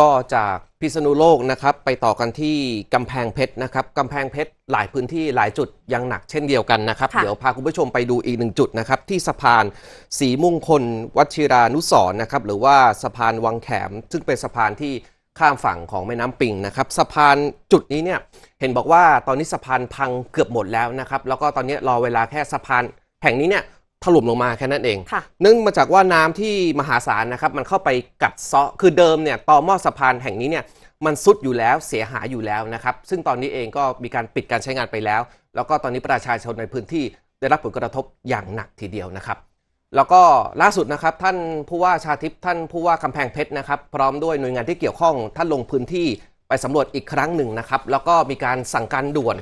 ก็จากพิษณุโลกนะครับไปต่อกันที่กำแพงเพชรนะครับกำแพงเพชรหลายพื้นที่หลายจุดยังหนักเช่นเดียวกันนะครับเดี๋ยวพาคุณผู้ชมไปดูอีกหนึ่งจุดนะครับที่สะพาน สีมุ่งคลวัชิรานุสรนะครับหรือว่าสะพานวังแขม ซึ่งเป็นสะพานที่ข้ามฝั่งของแม่น้ำปิงนะครับสะพานจุดนี้ เนี่ย เห็นบอกว่าตอนนี้สะพานพังเกือบหมดแล้วนะครับ แล้วก็ตอนนี้รอเวลาแค่สะพานแห่งนี้เนี่ยถล่มลงมาแค่นั้นเอง เนื่องมาจากว่าน้ำที่มหาศาลนะครับ มันเข้าไปกัดเซาะ คือเดิมเนี่ย ต่อหม้อสะพานแห่งนี้เนี่ยมันซุดอยู่แล้วเสียหายอยู่แล้วนะครับ ซึ่งตอนนี้เองก็มีการปิดการใช้งานไปแล้ว แล้วก็ตอนนี้ประชาชนในพื้นที่ได้รับผลกระทบอย่างหนักทีเดียวนะครับ แล้วก็ล่าสุดนะครับท่านผู้ว่าชาทิพย์ท่านผู้ว่ากำแพงเพชรนะครับพร้อมด้วยหน่วยงานที่เกี่ยวข้องท่านลงพื้นที่ไปสำรวจอีกครั้งหนึ่งนะครับ แล้วก็มีการสั่งการด่วน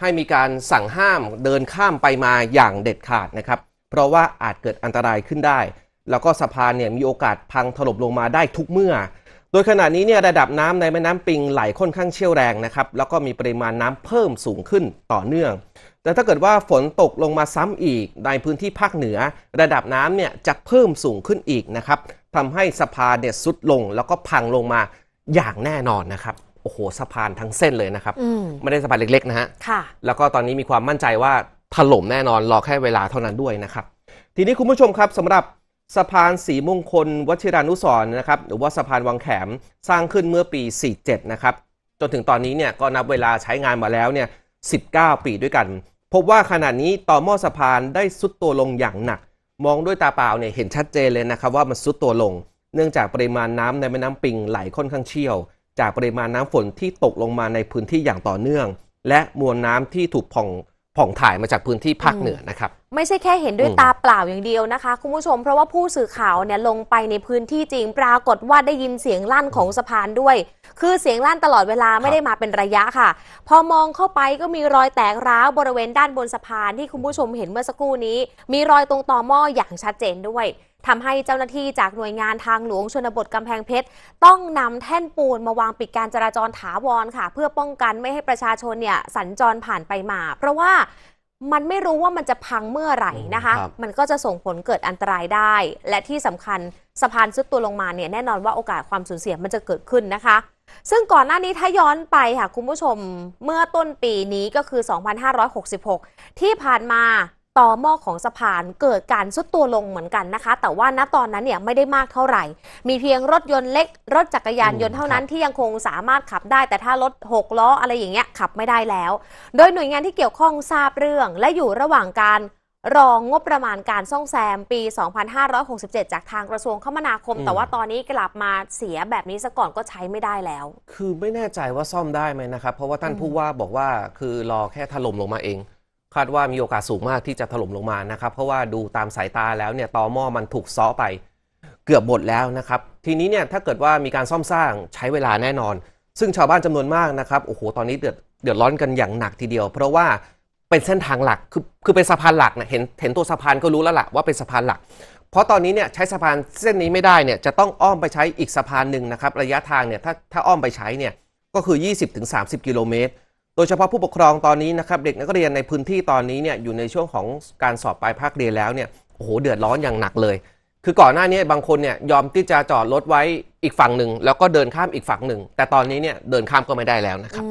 ให้มีการสั่งห้ามเดินข้ามไปมาอย่างเด็ดขาดนะครับเพราะว่าอาจเกิดอันตรายขึ้นได้ แล้วก็สะพานเนี่ยมีโอกาสพังถล่มลงมาได้ทุกเมื่อ โดยขณะนี้เนี่ยระดับน้ำในแม่น้ำปิงไหล ค่อนข้างเชี่ยวแรงนะครับ แล้วก็มีปริมาณน้ำเพิ่มสูงขึ้นต่อเนื่อง แต่ถ้าเกิดว่าฝนตกลงมาซ้ำอีกในพื้นที่ภาคเหนือ ระดับน้ำเนี่ยจะเพิ่มสูงขึ้นอีกนะครับ ทำให้สะพานเนี่ยซุดลง แล้วก็พังลงมาอย่างแน่นอนนะครับ โอ้โหสะพานทั้งเส้นเลยนะครับ ไม่ได้สะพานเล็กๆนะฮะแล้วก็ตอนนี้มีความมั่นใจว่าถล่มแน่นอน รอแค่เวลาเท่านั้นด้วยนะครับ ทีนี้คุณผู้ชมครับสำหรับสะพานสีมงคลวชิรานุสรนะครับหรือว่าสะพาน วังแขมสร้างขึ้นเมื่อปี 47 นะครับ จนถึงตอนนี้เนี่ย ก็นับเวลาใช้งานมาแล้วเนี่ย 19 ปีด้วยกัน พบว่าขณะนี้ต่อหม้อสะพานได้ซุดตัวลงอย่างหนัก มองด้วยตาเปล่าเนี่ยเห็นชัดเจนเลยนะครับว่ามันซุดตัวลง เนื่องจากปริมาณน้ำในแม่น้ำปิงไหลค่อนข้างเชี่ยว จากปริมาณน้ำฝนที่ตกลงมาในพื้นที่อย่างต่อเนื่อง และมวลน้ำที่ถูกผ่องผ่องถ่ายมาจากพื้นที่ภาคเหนือนะครับไม่ใช่แค่เห็นด้วยตาเปล่าอย่างเดียวนะคะคุณผู้ชม เพราะว่าผู้สื่อข่าวเนี่ยลงไปในพื้นที่จริงปรากฏว่าได้ยินเสียงลั่นของสะพานด้วย คือเสียงลั่นตลอดเวลาไม่ได้มาเป็นระยะค่ะ พอมองเข้าไปก็มีรอยแตกร้าวบริเวณด้านบนสะพาน ที่คุณผู้ชมเห็นเมื่อสักครู่นี้ มีรอยตรงต่อหม้ออย่างชัดเจนด้วยทำให้เจ้าหน้าที่จากหน่วยงานทางหลวงชนบทกำแพงเพชร ต้องนำแท่นปูนมาวางปิดการจราจรถาวรค่ะ เพื่อป้องกันไม่ให้ประชาชนเนี่ยสัญจรผ่านไปมา เพราะว่ามันไม่รู้ว่ามันจะพังเมื่อไหร่นะคะ มันก็จะส่งผลเกิดอันตรายได้ และที่สำคัญสะพานซุดตัวลงมาเนี่ยแน่นอนว่าโอกาสความสูญเสียมันจะเกิดขึ้นนะคะ ซึ่งก่อนหน้านี้ถ้าย้อนไปค่ะคุณผู้ชมเมื่อต้นปีนี้ก็คือ 2566 ที่ผ่านมาต่อหม้อของสะพานเกิดการซุดตัวลงเหมือนกันนะคะ แต่ว่าณตอนนั้นเนี่ยไม่ได้มากเท่าไหร่ มีเพียงรถยนต์เล็ก รถจักรยานยนต์เท่านั้นที่ยังคงสามารถขับได้ แต่ถ้ารถหกล้ออะไรอย่างเงี้ยขับไม่ได้แล้ว โดยหน่วยงานที่เกี่ยวข้องทราบเรื่องและอยู่ระหว่างการรองงบประมาณการซ่องแซมปี 2567 จากทางกระทรวงคมนาคม แต่ว่าตอนนี้กลับมาเสียแบบนี้ซะก่อนก็ใช้ไม่ได้แล้ว คือไม่แน่ใจว่าซ่อมได้ไหมนะครับเพราะว่าท่านผู้ว่าบอกว่าคือรอแค่ถล่มลงมาเองคาดว่ามีโอกาสสูงมากที่จะถล่มลงมานะครับ เพราะว่าดูตามสายตาแล้วเนี่ยตอหม้อมันถูกซ้อไป เกือบหมดแล้วนะครับทีนี้เนี่ยถ้าเกิดว่ามีการซ่อมสร้างใช้เวลาแน่นอน ซึ่งชาวบ้านจำนวนมากนะครับโอ้โหตอนนี้เดือดเดือดร้อนกันอย่างหนักทีเดียวเพราะว่าเป็นเส้นทางหลักคือคือเป็นสะพานหลักนะเห็นเห็นตัวสะพานก็รู้แล้วล่ะว่าเป็นสะพานหลัก เพราะตอนนี้เนี่ยใช้สะพานเส้นนี้ไม่ได้เนี่ยจะต้องอ้อมไปใช้อีกสะพานหนึ่งนะครับระยะทางเนี่ยถ้าถ้าอ้อมไปใช้เนี่ยก็คือ 20-30กิโลเมตรโดยเฉพาะผู้ปกครองตอนนี้นะครับ เด็กนักเรียนในพื้นที่ตอนนี้เนี่ยอยู่ในช่วงของการสอบปลายภาคเรียนแล้วเนี่ยโอ้โหเดือดร้อนอย่างหนักเลย คือก่อนหน้านี้บางคนเนี่ยยอมที่จะจอดรถไว้อีกฝั่งหนึ่ง แล้วก็เดินข้ามอีกฝั่งหนึ่ง แต่ตอนนี้เนี่ยเดินข้ามก็ไม่ได้แล้วนะครับ